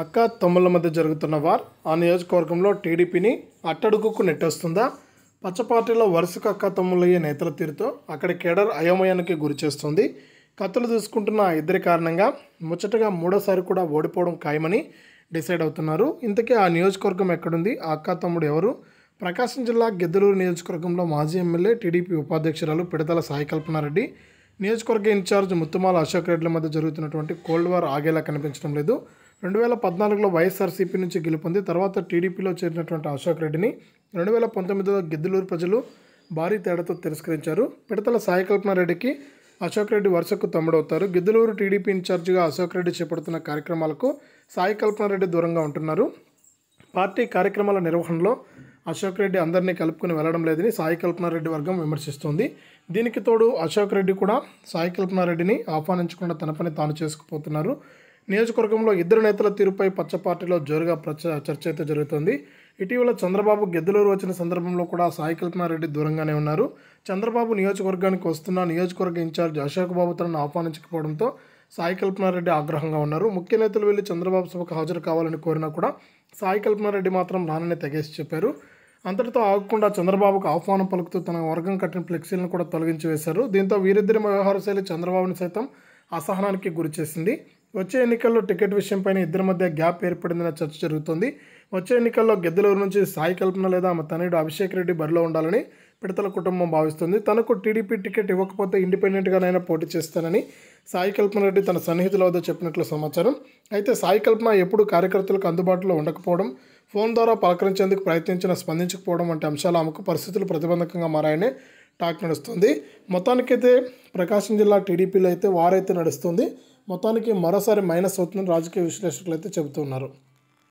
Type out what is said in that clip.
అక్క తమ్ముళ్ళ మధ్య జరుగుతున్న వార్ ఆ నియోజకవర్గంలో టీడీపీని అట్టడుగుకు నెట్టేస్తుందా పచ్చ పార్టీలో వరుసగా అక్క తమ్ముళ్ళయ్యే నేతల తీరుతో అక్కడ కేడర్ అయోమయానికి గురి చేస్తుంది కత్తులు చూసుకుంటున్న ఇద్దరి కారణంగా ముచ్చటగా మూడోసారి కూడా ఓడిపోవడం ఖాయమని డిసైడ్ అవుతున్నారు ఇంతకీ ఆ నియోజకవర్గం ఎక్కడుంది ఆ అక్క తమ్ముడు ఎవరు ప్రకాశం జిల్లా గిద్దలూరు నియోజకవర్గంలో మాజీ ఎమ్మెల్యే టీడీపీ ఉపాధ్యక్షురాలు పిడతల సాయికల్పనారెడ్డి నియోజకవర్గ ఇన్ఛార్జ్ ముత్తుమాల అశోక్ రెడ్డిల మధ్య జరుగుతున్నటువంటి కోల్డ్ వార్ ఆగేలా కనిపించడం లేదు రెండు వేల పద్నాలుగులో వైఎస్ఆర్సీపీ నుంచి గెలుపొంది తర్వాత టీడీపీలో చేరినటువంటి అశోక్ రెడ్డిని రెండు వేల పంతొమ్మిదిలో గిద్దలూరు ప్రజలు భారీ తేడాతో తిరస్కరించారు పిడతల రెడ్డికి అశోక్ రెడ్డి వరుసకు తమ్ముడవుతారు గిద్దలూరు టీడీపీ ఇన్ఛార్జిగా అశోక్ రెడ్డి చేపడుతున్న కార్యక్రమాలకు రెడ్డి దూరంగా ఉంటున్నారు పార్టీ కార్యక్రమాల నిర్వహణలో అశోక్ రెడ్డి అందరినీ కలుపుకుని వెళ్లడం లేదని సాయి కల్పనారెడ్డి వర్గం విమర్శిస్తోంది దీనికి తోడు అశోక్ రెడ్డి కూడా సాయి కల్పనారెడ్డిని ఆహ్వానించకుండా తన పని తాను చేసుకుపోతున్నారు నియోజకవర్గంలో ఇద్దరు నేతల తీరుపై పచ్చ పార్టీలో జోరుగా ప్రచ చర్చ అయితే జరుగుతుంది ఇటీవల చంద్రబాబు గెద్దులూరు వచ్చిన సందర్భంలో కూడా సాయి కల్పనారెడ్డి దూరంగానే ఉన్నారు చంద్రబాబు నియోజకవర్గానికి వస్తున్న నియోజకవర్గ ఇన్ఛార్జ్ అశోక్ బాబు తనను ఆహ్వానించకపోవడంతో సాయి కల్పనారెడ్డి ఆగ్రహంగా ఉన్నారు ముఖ్య నేతలు వెళ్ళి చంద్రబాబు సభకు హాజరు కావాలని కోరినా కూడా సాయి కల్పనారెడ్డి మాత్రం రానని తెగేసి చెప్పారు అంతటితో ఆగకుండా చంద్రబాబుకు ఆహ్వానం పలుకుతూ తన వర్గం కట్టిన ఫ్లెక్సీలను కూడా తొలగించి వేశారు దీంతో వీరిద్దరి వ్యవహార శైలి చంద్రబాబుని సైతం అసహనానికి గురిచేసింది వచ్చే ఎన్నికల్లో టికెట్ విషయంపైన ఇద్దరి మధ్య గ్యాప్ ఏర్పడిందనే చర్చ జరుగుతోంది వచ్చే ఎన్నికల్లో గెద్దలూరు నుంచి సాయి కల్పన లేదా ఆమె తనయుడు అభిషేక్ రెడ్డి బరిలో ఉండాలని పిడతల కుటుంబం భావిస్తుంది తనకు టీడీపీ టికెట్ ఇవ్వకపోతే ఇండిపెండెంట్గానైనా పోటీ చేస్తానని సాయి కల్పన రెడ్డి తన సన్నిహితుల వద్ద చెప్పినట్లు సమాచారం అయితే సాయి కల్పన ఎప్పుడు కార్యకర్తలకు అందుబాటులో ఉండకపోవడం ఫోన్ ద్వారా పలకరించేందుకు ప్రయత్నించిన స్పందించకపోవడం వంటి అంశాలు ఆమెకు పరిస్థితులు ప్రతిబంధకంగా మారాయని టాక్ నడుస్తుంది మొత్తానికైతే ప్రకాశం జిల్లా టీడీపీలో అయితే వారైతే నడుస్తుంది మొత్తానికి మరోసారి మైనస్ అవుతుందని రాజకీయ విశ్లేషకులు అయితే చెబుతున్నారు